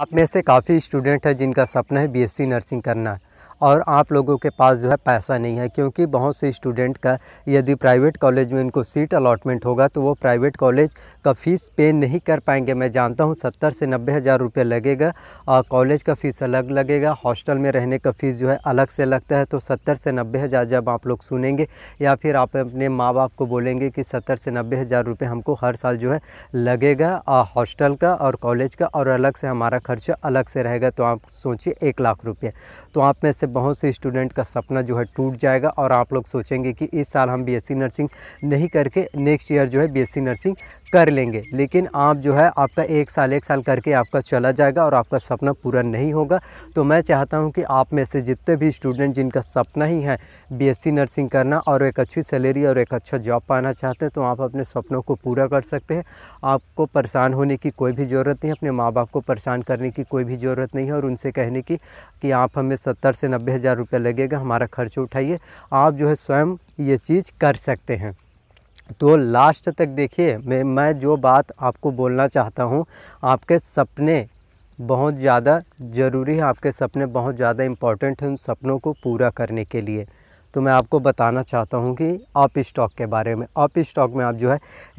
आप में से काफ़ी स्टूडेंट हैं जिनका सपना है बीएससी नर्सिंग करना और आप लोगों के पास जो है पैसा नहीं है क्योंकि बहुत से स्टूडेंट का यदि प्राइवेट कॉलेज में इनको सीट अलाटमेंट होगा तो वो प्राइवेट कॉलेज का फ़ीस पे नहीं कर पाएंगे मैं जानता हूँ सत्तर से नब्बे हज़ार रुपये लगेगा कॉलेज का फ़ीस अलग लगेगा हॉस्टल में रहने का फ़ीस जो है अलग से लगता है तो सत्तर से नब्बे हज़ार जब आप लोग सुनेंगे या फिर आप अपने माँ बाप को बोलेंगे कि सत्तर से नब्बे हज़ार रुपये हमको हर साल जो है लगेगा हॉस्टल का और कॉलेज का और अलग से हमारा खर्चा अलग से रहेगा तो आप सोचिए एक लाख रुपये तो आप में से बहुत से स्टूडेंट का सपना जो है टूट जाएगा और आप लोग सोचेंगे कि इस साल हम बीएससी नर्सिंग नहीं करके नेक्स्ट ईयर जो है बीएससी नर्सिंग कर लेंगे लेकिन आप जो है आपका एक साल एक साल करके आपका चला जाएगा और आपका सपना पूरा नहीं होगा तो मैं चाहता हूँ कि आप में से जितने भी स्टूडेंट जिनका सपना ही है बीएससी नर्सिंग करना और एक अच्छी सैलरी और एक अच्छा जॉब पाना चाहते हैं तो आप अपने सपनों को पूरा कर सकते हैं आपको परेशान होने की कोई भी ज़रूरत नहीं अपने माँ बाप को परेशान करने की कोई भी ज़रूरत नहीं है और उनसे कहने की कि आप हमें सत्तर से नब्बे हज़ार रुपये लगेगा हमारा खर्च उठाइए आप जो है स्वयं ये चीज़ कर सकते हैं तो लास्ट तक देखिए मैं मैं जो बात आपको बोलना चाहता हूँ आपके सपने बहुत ज़्यादा ज़रूरी है आपके सपने बहुत ज़्यादा इम्पॉर्टेंट हैं उन सपनों को पूरा करने के लिए तो मैं आपको बताना चाहता हूँ कि आप स्टॉक के बारे में आप स्टॉक में आप जो है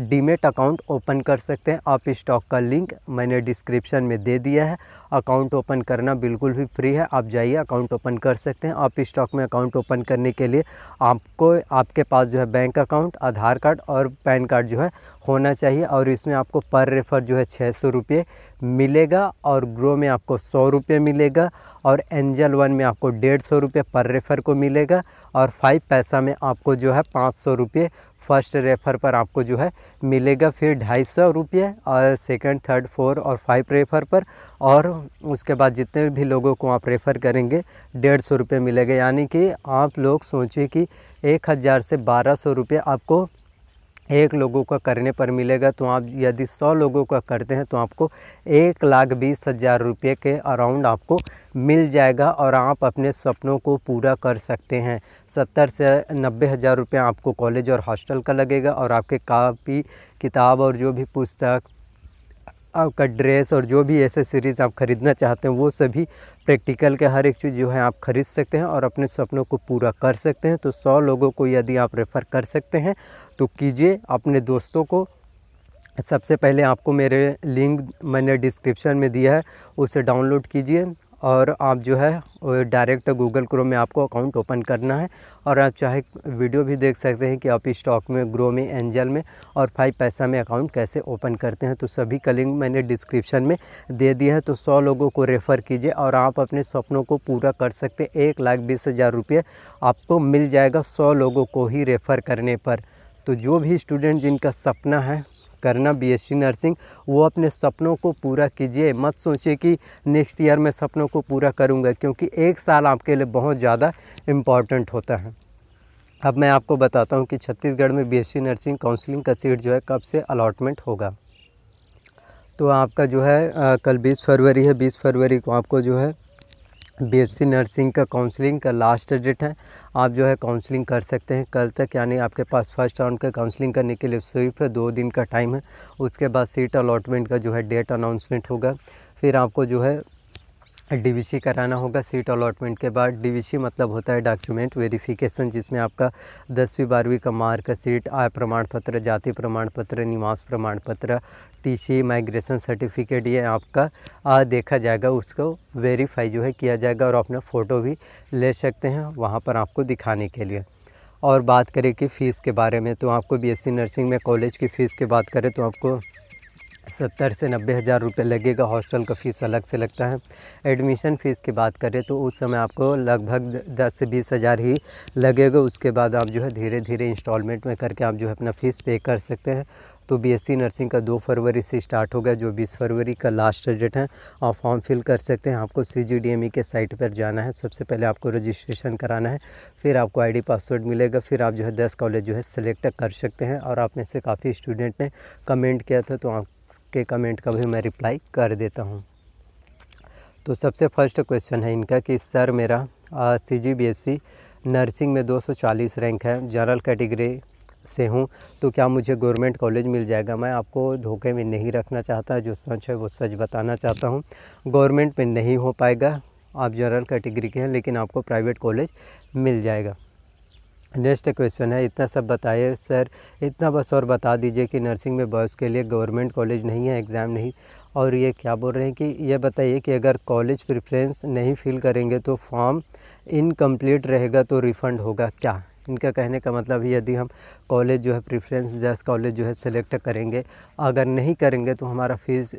डीमेट अकाउंट ओपन कर सकते हैं आप स्टॉक का लिंक मैंने डिस्क्रिप्शन में दे दिया है अकाउंट ओपन करना बिल्कुल भी फ्री है आप जाइए अकाउंट ओपन कर सकते हैं आप स्टॉक में अकाउंट ओपन करने के लिए आपको आपके पास जो है बैंक अकाउंट आधार कार्ड और पैन कार्ड जो है होना चाहिए और इसमें आपको पर रेफ़र जो है छः सौ रुपये मिलेगा और ग्रो में आपको सौ रुपये मिलेगा और एंजल वन में आपको डेढ़ सौ रुपये पर रेफ़र को मिलेगा और फाइव पैसा में आपको जो है पाँच सौ रुपये फर्स्ट रेफ़र पर आपको जो है मिलेगा फिर ढाई सौ रुपये और सेकंड थर्ड फोर और फाइव रेफ़र पर और उसके बाद जितने भी लोगों को आप रेफ़र करेंगे डेढ़ सौ रुपये मिलेगा यानी कि आप लोग सोचिए कि एक हज़ार से बारह सौ रुपये आपको एक लोगों का करने पर मिलेगा तो आप यदि सौ लोगों का करते हैं तो आपको एक लाख बीस हज़ार रुपये के अराउंड आपको मिल जाएगा और आप अपने सपनों को पूरा कर सकते हैं सत्तर से नब्बे हज़ार रुपये आपको कॉलेज और हॉस्टल का लगेगा और आपके कापी किताब और जो भी पुस्तक आपका ड्रेस और जो भी एसेसरीज़ आप ख़रीदना चाहते हैं वो सभी प्रैक्टिकल के हर एक चीज़ जो है आप ख़रीद सकते हैं और अपने सपनों को पूरा कर सकते हैं तो सौ लोगों को यदि आप रेफ़र कर सकते हैं तो कीजिए अपने दोस्तों को सबसे पहले आपको मेरे लिंक मैंने डिस्क्रिप्शन में दिया है उसे डाउनलोड कीजिए और आप जो है डायरेक्ट गूगल क्रोम में आपको अकाउंट ओपन करना है और आप चाहे वीडियो भी देख सकते हैं कि आप स्टॉक में ग्रो में एंजल में और फाइव पैसा में अकाउंट कैसे ओपन करते हैं तो सभी का लिंक मैंने डिस्क्रिप्शन में दे दिया है तो सौ लोगों को रेफ़र कीजिए और आप अपने सपनों को पूरा कर सकते हैं एक लाख बीस हज़ार रुपये आपको मिल जाएगा सौ लोगों को ही रेफ़र करने पर तो जो भी स्टूडेंट जिनका सपना है करना बीएससी नर्सिंग वो अपने सपनों को पूरा कीजिए मत सोचिए कि नेक्स्ट ईयर मैं सपनों को पूरा करूँगा क्योंकि एक साल आपके लिए बहुत ज़्यादा इम्पॉर्टेंट होता है अब मैं आपको बताता हूँ कि छत्तीसगढ़ में बीएससी नर्सिंग काउंसलिंग का सीट जो है कब से अलाटमेंट होगा तो आपका जो है कल 20 फरवरी है 20 फरवरी को आपको जो है बीएससी नर्सिंग का काउंसलिंग का लास्ट डेट है आप जो है काउंसलिंग कर सकते हैं कल तक यानी आपके पास फर्स्ट राउंड का काउंसलिंग करने के लिए सिर्फ दो दिन का टाइम है उसके बाद सीट अलॉटमेंट का जो है डेट अनाउंसमेंट होगा फिर आपको जो है डीवीसी कराना होगा सीट अलॉटमेंट के बाद डीवीसी मतलब होता है डॉक्यूमेंट वेरिफिकेशन जिसमें आपका दसवीं बारहवीं का मार्क सीट आय प्रमाण पत्र जाति प्रमाण पत्र निवास प्रमाण पत्र टीसी माइग्रेशन सर्टिफिकेट ये आपका आ, देखा जाएगा उसको वेरीफाई जो है किया जाएगा और अपना फ़ोटो भी ले सकते हैं वहाँ पर आपको दिखाने के लिए और बात करें कि फ़ीस के बारे में तो आपको बी नर्सिंग में कॉलेज की फ़ीस की बात करें तो आपको सत्तर से नब्बे हज़ार रुपये लगेगा हॉस्टल का फ़ीस अलग से लगता है एडमिशन फ़ीस की बात करें तो उस समय आपको लगभग दस से बीस हज़ार ही लगेगा उसके बाद आप जो है धीरे धीरे इंस्टॉलमेंट में करके आप जो है अपना फ़ीस पे कर सकते हैं तो बीएससी नर्सिंग का दो फरवरी से स्टार्ट होगा जो बीस फरवरी का लास्ट डेट है आप फॉर्म फिल कर सकते हैं आपको सी e के साइट पर जाना है सबसे पहले आपको रजिस्ट्रेशन कराना है फिर आपको आईडी पासवर्ड मिलेगा फिर आप जो है दस कॉलेज जो है सेलेक्ट कर सकते हैं और आप में से काफ़ी स्टूडेंट ने कमेंट किया था तो आप के कमेंट का भी मैं रिप्लाई कर देता हूँ तो सबसे फर्स्ट क्वेश्चन है इनका कि सर मेरा C G B S C nursing में 240 रैंक है जनरल कैटेगरी से हूँ तो क्या मुझे गवर्नमेंट कॉलेज मिल जाएगा मैं आपको धोखे में नहीं रखना चाहता जो सच है वो सच बताना चाहता हूँ गवर्नमेंट में नहीं हो पाएगा आप जनरल कैटेगरी के हैं लेकिन आपको प्राइवेट कॉलेज मिल जाएगा नेक्स्ट क्वेश्चन है इतना सब बताइए सर इतना बस और बता दीजिए कि नर्सिंग में बॉयज़ के लिए गवर्नमेंट कॉलेज नहीं है एग्ज़ाम नहीं और ये क्या बोल रहे हैं कि ये बताइए कि अगर कॉलेज प्रेफरेंस नहीं फिल करेंगे तो फॉर्म इनकम्प्लीट रहेगा तो रिफ़ंड होगा क्या इनका कहने का मतलब यदि हम कॉलेज जो है प्रेफरेंस जैस कॉलेज जो है सेलेक्ट करेंगे अगर नहीं करेंगे तो हमारा फीस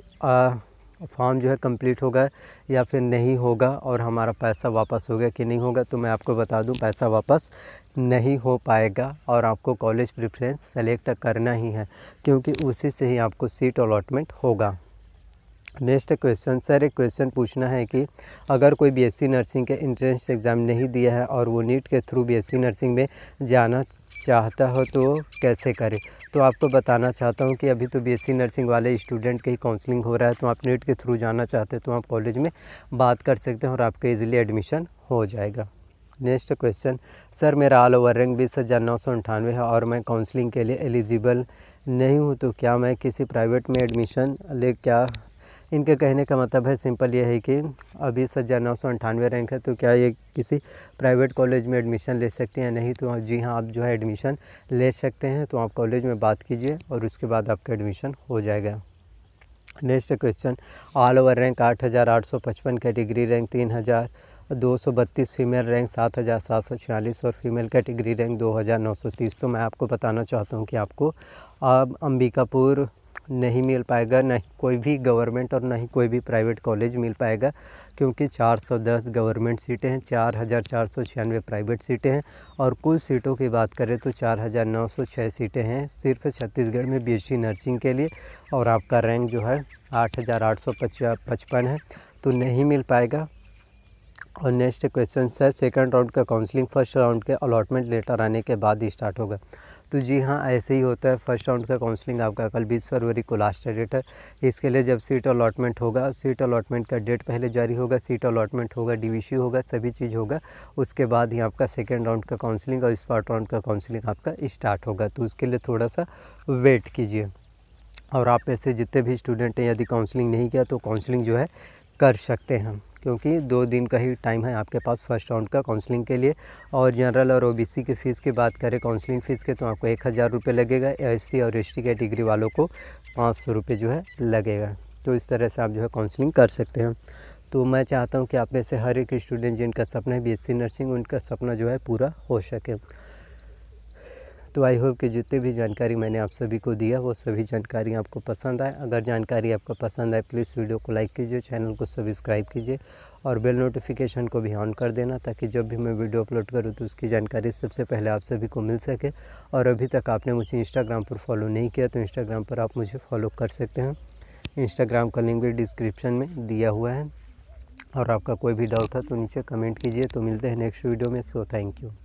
फॉर्म जो है कंप्लीट होगा या फिर नहीं होगा और हमारा पैसा वापस हो गया कि नहीं होगा तो मैं आपको बता दूं पैसा वापस नहीं हो पाएगा और आपको कॉलेज प्रेफरेंस सेलेक्ट करना ही है क्योंकि उसी से ही आपको सीट अलॉटमेंट होगा नेक्स्ट क्वेश्चन सर एक क्वेश्चन पूछना है कि अगर कोई बीएससी नर्सिंग के इंट्रेंस एग्ज़ाम नहीं दिया है और वो नीट के थ्रू बीएससी नर्सिंग में जाना चाहता हो तो कैसे करे तो आपको बताना चाहता हूँ कि अभी तो बीएससी नर्सिंग वाले स्टूडेंट के ही काउंसलिंग हो रहा है तो आप नेट के थ्रू जाना चाहते हैं तो आप कॉलेज में बात कर सकते हैं और आपका इजीली एडमिशन हो जाएगा नेक्स्ट क्वेश्चन सर मेरा ऑल ओवर रैंक बीस हज़ार नौ सौ अंठानवे है और मैं काउंसलिंग के लिए एलिजिबल नहीं हूँ तो क्या मैं किसी प्राइवेट में एडमिशन ले क्या इनके कहने का मतलब है सिंपल ये है कि अभी सज्जा नौ सौ अंठानवे रैंक है तो क्या ये किसी प्राइवेट कॉलेज में एडमिशन ले सकते हैं नहीं तो जी हाँ आप जो है एडमिशन ले सकते हैं तो आप कॉलेज में बात कीजिए और उसके बाद आपका एडमिशन हो जाएगा next question all over rank आठ हज़ार आठ सौ पचपन कैटेगरी रैंक तीन हज़ार दो सौ बत्तीस फीमेल रैंक सात हज़ार सात सौ छियालीस और फीमेल कैटेगरी रैंक दो हज़ार नौ सौ तीस तो मैं आपको बताना चाहता हूँ कि आपको अब अंबिकापुर नहीं मिल पाएगा नहीं कोई भी गवर्नमेंट और नहीं कोई भी प्राइवेट कॉलेज मिल पाएगा क्योंकि 410 गवर्नमेंट सीटें हैं चार हज़ार चार सौ छियानवे प्राइवेट सीटें हैं और कुल सीटों की बात करें तो चार हज़ार नौ सौ छः सीटें हैं सिर्फ छत्तीसगढ़ में बीएससी नर्सिंग के लिए और आपका रैंक जो है आठ हज़ार आठ सौ पचपन है तो नहीं मिल पाएगा और नेक्स्ट क्वेश्चन है सेकेंड राउंड का काउंसलिंग फर्स्ट राउंड के अलॉटमेंट लेटर आने के बाद ही स्टार्ट होगा तो जी हाँ ऐसे ही होता है फर्स्ट राउंड का काउंसलिंग आपका कल बीस फरवरी को लास्ट डेट है इसके लिए जब सीट अलॉटमेंट होगा सीट अलॉटमेंट का डेट पहले जारी होगा सीट अलॉटमेंट होगा डीवीसी होगा सभी चीज़ होगा उसके बाद ही आपका सेकेंड राउंड का काउंसलिंग और स्पॉट राउंड का काउंसलिंग आपका स्टार्ट होगा तो उसके लिए थोड़ा सा वेट कीजिए और आप ऐसे जितने भी स्टूडेंट हैं यदि काउंसलिंग नहीं किया तो काउंसलिंग जो है कर सकते हैं क्योंकि दो दिन का ही टाइम है आपके पास फर्स्ट राउंड का काउंसलिंग के लिए और जनरल और ओबीसी की फ़ीस की बात करें काउंसलिंग फ़ीस के तो आपको एक हज़ार रुपये लगेगा एस और एस टी कैटिगरी वालों को पाँच सौ रुपये जो है लगेगा तो इस तरह से आप जो है काउंसलिंग कर सकते हैं तो मैं चाहता हूँ कि आप में से हर एक स्टूडेंट जिनका सपना है बी नर्सिंग उनका सपना जो है पूरा हो सके तो आई होप कि जितने भी जानकारी मैंने आप सभी को दिया वो सभी जानकारी आपको पसंद आए अगर जानकारी आपको पसंद आए प्लीज़ वीडियो को लाइक कीजिए चैनल को सब्सक्राइब कीजिए और बेल नोटिफिकेशन को भी ऑन कर देना ताकि जब भी मैं वीडियो अपलोड करूँ तो उसकी जानकारी सबसे पहले आप सभी को मिल सके और अभी तक आपने मुझे इंस्टाग्राम पर फॉलो नहीं किया तो इंस्टाग्राम पर आप मुझे फॉलो कर सकते हैं इंस्टाग्राम का लिंक भी डिस्क्रिप्शन में दिया हुआ है और आपका कोई भी डाउट है तो नीचे कमेंट कीजिए तो मिलते हैं नेक्स्ट वीडियो में सो थैंक यू